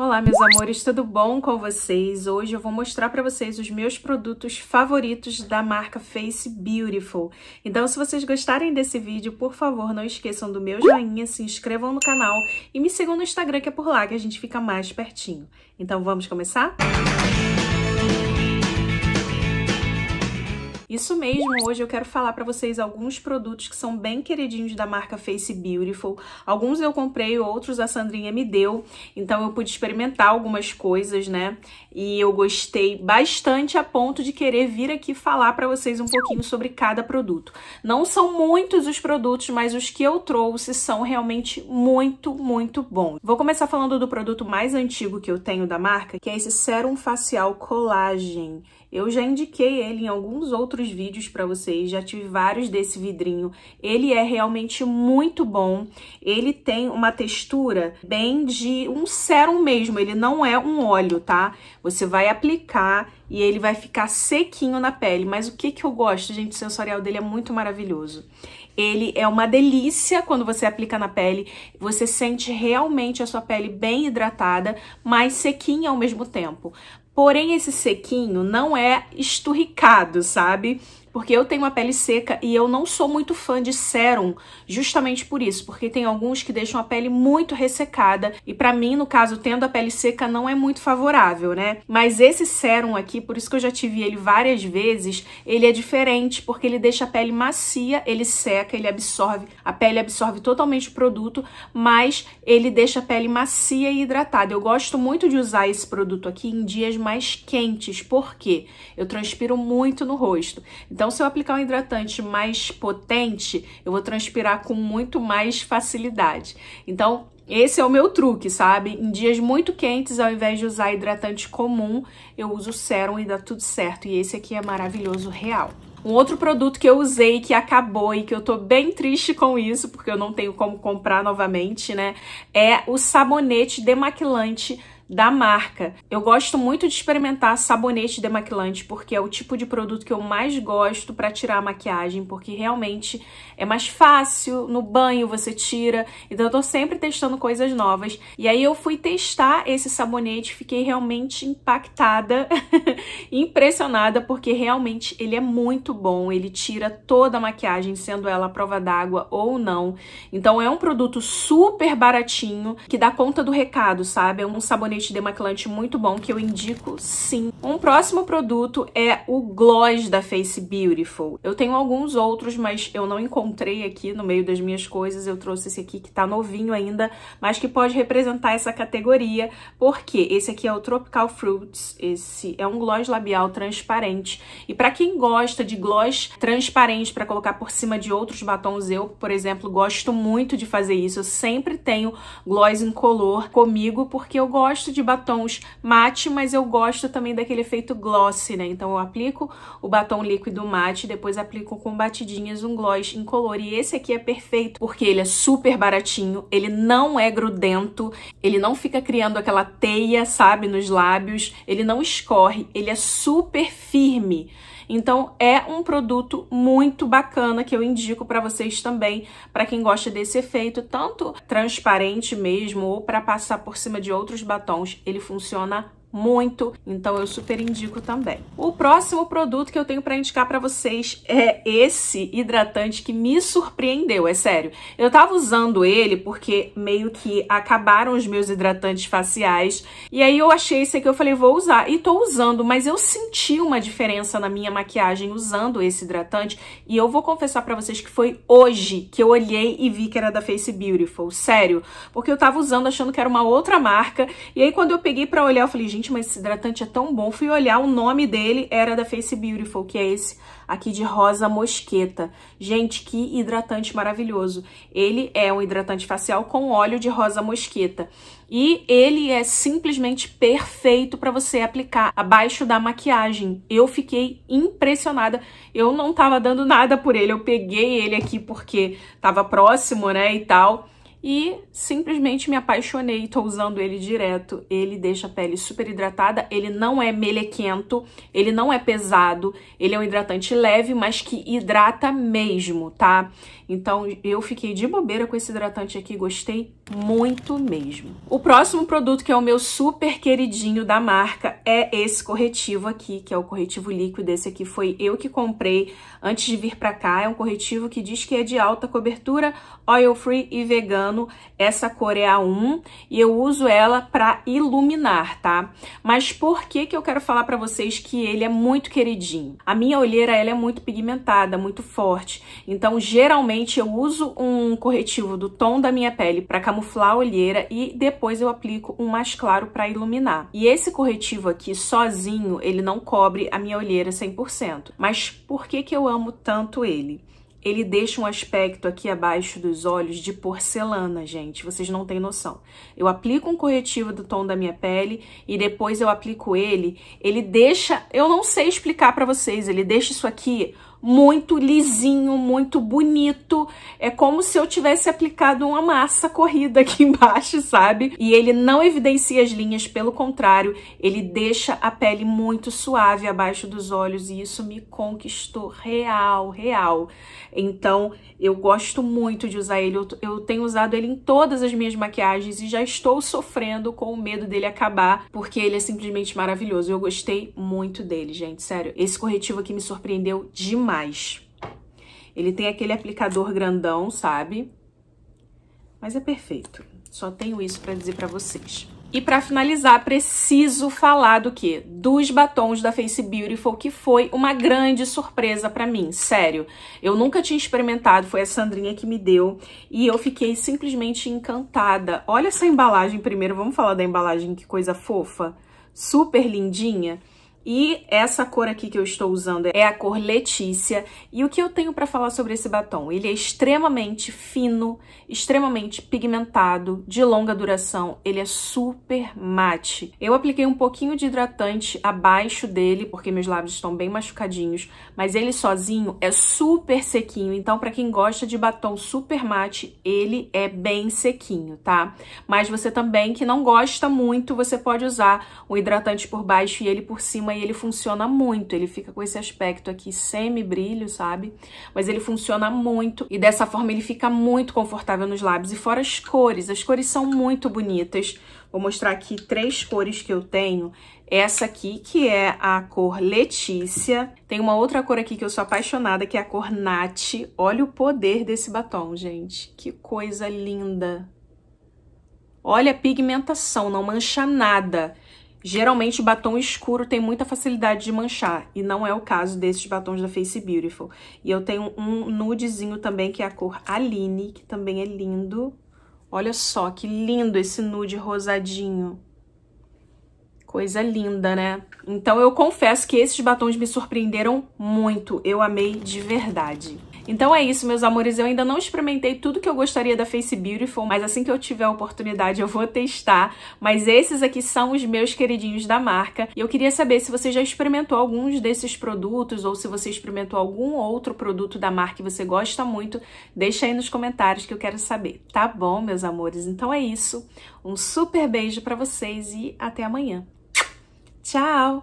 Olá, meus amores, tudo bom com vocês? Hoje eu vou mostrar para vocês os meus produtos favoritos da marca Face Beautiful. Então, se vocês gostarem desse vídeo, por favor, não esqueçam do meu joinha, se inscrevam no canal e me sigam no Instagram, que é por lá que a gente fica mais pertinho. Então, vamos começar? Música Isso mesmo, hoje eu quero falar para vocês alguns produtos que são bem queridinhos da marca Face Beautiful. Alguns eu comprei, outros a Sandrinha me deu, então eu pude experimentar algumas coisas, né? e eu gostei bastante a ponto de querer vir aqui falar para vocês um pouquinho sobre cada produto. Não são muitos os produtos, mas os que eu trouxe são realmente muito, muito bons. Vou começar falando do produto mais antigo que eu tenho da marca, que é esse Serum facial Collagen. Eu já indiquei ele em alguns outros vídeos para vocês, já tive vários desse vidrinho. Ele é realmente muito bom. Ele tem uma textura bem de um sérum mesmo, ele não é um óleo, tá? Você vai aplicar e ele vai ficar sequinho na pele. Mas o que, que eu gosto, gente? O sensorial dele é muito maravilhoso. Ele é uma delícia quando você aplica na pele. Você sente realmente a sua pele bem hidratada, mas sequinha ao mesmo tempo. Porém, esse sequinho não é esturricado, sabe? Porque eu tenho uma pele seca e eu não sou muito fã de sérum, justamente por isso, porque tem alguns que deixam a pele muito ressecada e para mim, no caso, tendo a pele seca não é muito favorável, né? Mas esse sérum aqui, por isso que eu já tive ele várias vezes, ele é diferente porque ele deixa a pele macia, ele seca, ele absorve, a pele absorve totalmente o produto, mas ele deixa a pele macia e hidratada. Eu gosto muito de usar esse produto aqui em dias mais quentes, porque eu transpiro muito no rosto. Então então, se eu aplicar um hidratante mais potente, eu vou transpirar com muito mais facilidade. Então, esse é o meu truque, sabe? Em dias muito quentes, ao invés de usar hidratante comum, eu uso sérum e dá tudo certo. E esse aqui é maravilhoso, real. Um outro produto que eu usei que acabou e que eu tô bem triste com isso, porque eu não tenho como comprar novamente, né? É o sabonete demaquilante da marca. Eu gosto muito de experimentar sabonete demaquilante porque é o tipo de produto que eu mais gosto para tirar a maquiagem, porque realmente é mais fácil, no banho você tira. Então eu tô sempre testando coisas novas. E aí eu fui testar esse sabonete, fiquei realmente impactada, impressionada porque realmente ele é muito bom, ele tira toda a maquiagem, sendo ela prova d'água ou não. Então é um produto super baratinho que dá conta do recado, sabe? É um sabonete realmente demaquilante muito bom, que eu indico sim. Um próximo produto é o Gloss da Face Beautiful. Eu tenho alguns outros, mas eu não encontrei aqui no meio das minhas coisas. Eu trouxe esse aqui que tá novinho ainda, mas que pode representar essa categoria, porque esse aqui é o Tropical Fruits, esse é um gloss labial transparente. E pra quem gosta de gloss transparente pra colocar por cima de outros batons, eu, por exemplo, gosto muito de fazer isso. Eu sempre tenho gloss incolor comigo, porque eu gosto gosto de batons mate, mas eu gosto também daquele efeito gloss, né? Então eu aplico o batom líquido mate, depois aplico com batidinhas um gloss incolor. E esse aqui é perfeito, porque ele é super baratinho, ele não é grudento, ele não fica criando aquela teia, sabe, nos lábios, ele não escorre, ele é super firme. Então é um produto muito bacana que eu indico para vocês também, para quem gosta desse efeito, tanto transparente mesmo ou para passar por cima de outros batons, ele funciona muito, então eu super indico também. O próximo produto que eu tenho para indicar para vocês é esse hidratante que me surpreendeu, é sério. Eu tava usando ele porque meio que acabaram os meus hidratantes faciais e aí eu achei esse aqui, eu falei, vou usar. E tô usando, mas eu senti uma diferença na minha maquiagem usando esse hidratante e eu vou confessar para vocês que foi hoje que eu olhei e vi que era da Face Beautiful, sério, porque eu tava usando achando que era uma outra marca e aí quando eu peguei para olhar, eu falei, gente, mas esse hidratante é tão bom. Fui olhar, o nome dele era da Face Beautiful, que é esse aqui de rosa mosqueta. Gente, que hidratante maravilhoso. Ele é um hidratante facial com óleo de rosa mosqueta. E ele é simplesmente perfeito para você aplicar abaixo da maquiagem. Eu fiquei impressionada. Eu não tava dando nada por ele. Eu peguei ele aqui porque tava próximo, né, e tal e simplesmente me apaixonei, tô usando ele direto, ele deixa a pele super hidratada, ele não é melequento, ele não é pesado, ele é um hidratante leve, mas que hidrata mesmo, tá? Então eu fiquei de bobeira com esse hidratante aqui, gostei muito mesmo. O próximo produto que é o meu super queridinho da marca é esse corretivo aqui, que é o corretivo líquido, esse aqui foi eu que comprei antes de vir pra cá, é um corretivo que diz que é de alta cobertura, oil free e vegano, usando essa cor é a 1 e eu uso ela para iluminar, tá? Mas por que que eu quero falar para vocês que ele é muito queridinho? A minha olheira, ela é muito pigmentada, muito forte. Então, geralmente eu uso um corretivo do tom da minha pele para camuflar a olheira e depois eu aplico um mais claro para iluminar. E esse corretivo aqui sozinho, ele não cobre a minha olheira 100%. Mas por que que eu amo tanto ele? ele deixa um aspecto aqui abaixo dos olhos de porcelana, gente. Vocês não têm noção. Eu aplico um corretivo do tom da minha pele e depois eu aplico ele. Ele deixa, eu não sei explicar para vocês, ele deixa isso aqui muito lisinho, muito bonito. É como se eu tivesse aplicado uma massa corrida aqui embaixo, sabe? E ele não evidencia as linhas, pelo contrário, ele deixa a pele muito suave abaixo dos olhos e isso me conquistou real, real. Então, eu gosto muito de usar ele. Eu, eu tenho usado ele em todas as minhas maquiagens e já estou sofrendo com o medo dele acabar, porque ele é simplesmente maravilhoso. Eu gostei muito dele, gente, sério. Esse corretivo aqui me surpreendeu demais ele tem aquele aplicador grandão, sabe? Mas é perfeito. Só tenho isso para dizer para vocês. E para finalizar, preciso falar do que? Dos batons da Face Beautiful, que foi uma grande surpresa para mim, sério. Eu nunca tinha experimentado, foi a Sandrinha que me deu, e eu fiquei simplesmente encantada. Olha essa embalagem primeiro, vamos falar da embalagem, que coisa fofa, super lindinha. E essa cor aqui que eu estou usando é a cor Letícia. E o que eu tenho para falar sobre esse batom? Ele é extremamente fino, extremamente pigmentado, de longa duração. Ele é super mate. Eu apliquei um pouquinho de hidratante abaixo dele, porque meus lábios estão bem machucadinhos. Mas ele sozinho é super sequinho. Então, para quem gosta de batom super mate, ele é bem sequinho, tá? Mas você também que não gosta muito, você pode usar o hidratante por baixo e ele por cima cima e ele funciona muito, ele fica com esse aspecto aqui semi-brilho, sabe? Mas ele funciona muito e dessa forma ele fica muito confortável nos lábios. E fora as cores, as cores são muito bonitas. Vou mostrar aqui três cores que eu tenho. Essa aqui, que é a cor Letícia. Tem uma outra cor aqui que eu sou apaixonada, que é a cor Nat. Olha o poder desse batom, gente. Que coisa linda. Olha a pigmentação, não mancha nada. Geralmente, batom escuro tem muita facilidade de manchar, e não é o caso desses batons da Face Beautiful. E eu tenho um nudezinho também, que é a cor Aline, que também é lindo. Olha só, que lindo esse nude rosadinho. Coisa linda, né? Então, eu confesso que esses batons me surpreenderam muito. Eu amei de verdade. Então é isso, meus amores. Eu ainda não experimentei tudo que eu gostaria da Face Beautiful, mas assim que eu tiver a oportunidade eu vou testar. Mas esses aqui são os meus queridinhos da marca. E eu queria saber se você já experimentou alguns desses produtos ou se você experimentou algum outro produto da marca que você gosta muito. Deixa aí nos comentários que eu quero saber. Tá bom, meus amores? Então é isso. Um super beijo para vocês e até amanhã. Tchau!